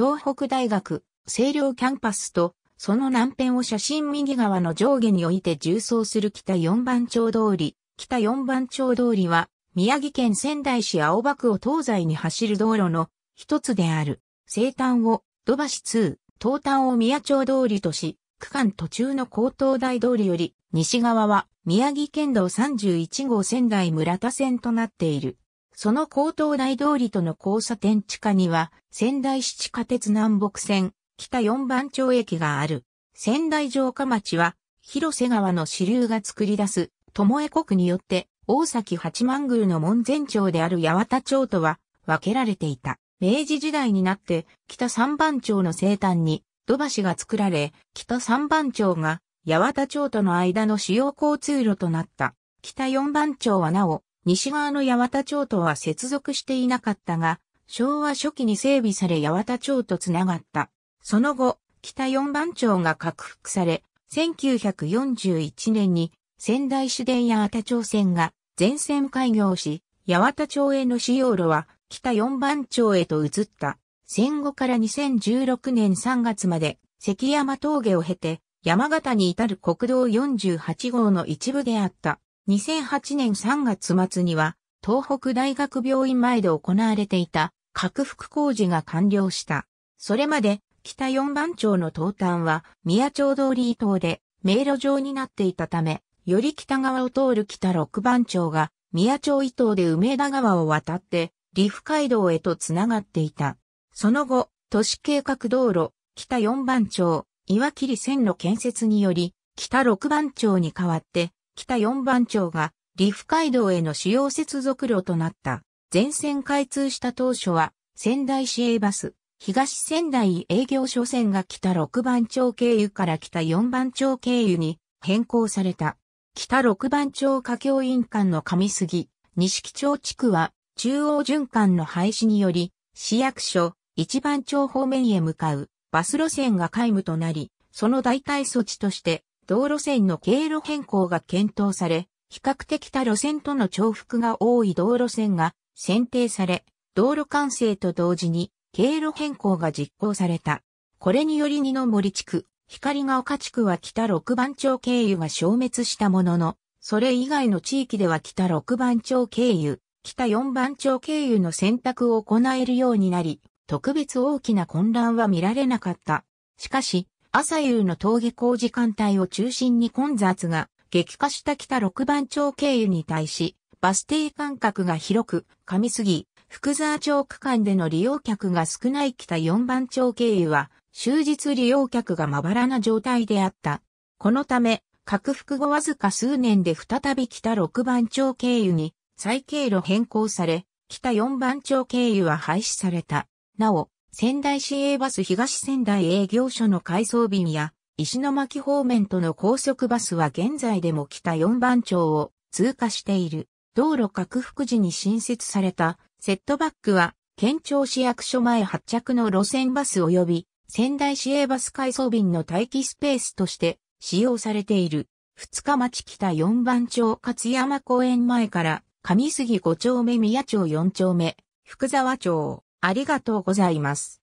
東北大学、清涼キャンパスと、その南辺を写真右側の上下において重走する北四番町通り、北四番町通りは、宮城県仙台市青葉区を東西に走る道路の一つである、西端を土橋2、東端を宮町通りとし、区間途中の高等大通りより、西側は宮城県道31号仙台村田線となっている。その高等大通りとの交差点地下には、仙台市地下鉄南北線、北四番町駅がある。仙台城下町は、広瀬川の支流が作り出す、巴国によって、大崎八幡宮の門前町である八幡町とは分けられていた。明治時代になって北三番町の西端に土橋が作られ、北三番町が八幡町との間の主要交通路となった。北四番町はなお西側の八幡町とは接続していなかったが、昭和初期に整備され八幡町とつながった。その後、北四番町が拡幅され、1941年に仙台市電八幡町線が全線開業し、八幡町への使用路は北四番町へと移った。戦後から2016年3月まで関山峠を経て山形に至る国道48号の一部であった。2008年3月末には、東北大学病院前で行われていた、拡幅工事が完了した。それまで、北四番町の東端は、宮町通り伊東で、迷路状になっていたため、より北側を通る北六番町が、宮町伊東で梅田川を渡って、リフ街道へとつながっていた。その後、都市計画道路、北四番町、岩切線路建設により、北六番町に代わって、北四番町が、リフ街道への主要接続路となった。全線開通した当初は、仙台市営バス、東仙台営業所線が北六番町経由から北四番町経由に変更された。北六番町華僑員間の上杉、錦町地区は中央循環の廃止により、市役所、一番町方面へ向かうバス路線が皆無となり、その代替措置として道路線の経路変更が検討され、比較的他路線との重複が多い道路線が選定され、道路完成と同時に経路変更が実行された。これにより二の森地区、光が丘地区は北六番町経由が消滅したものの、それ以外の地域では北六番町経由、北四番町経由の選択を行えるようになり、特別大きな混乱は見られなかった。しかし、朝夕の峠工事艦隊を中心に混雑が激化した北六番町経由に対し、バス停間隔が広く、上杉、福沢町区間での利用客が少ない北四番町経由は、終日利用客がまばらな状態であった。このため、拡幅後わずか数年で再び北六番町経由に再経路変更され、北四番町経由は廃止された。なお、仙台市営バス東仙台営業所の改装便や、石巻方面との高速バスは現在でも北4番町を通過している。道路拡幅時に新設されたセットバックは、県庁市役所前発着の路線バス及び仙台市営バス改装便の待機スペースとして使用されている。二日町北4番町勝山公園前から上杉5丁目宮町4丁目福沢町ありがとうございます。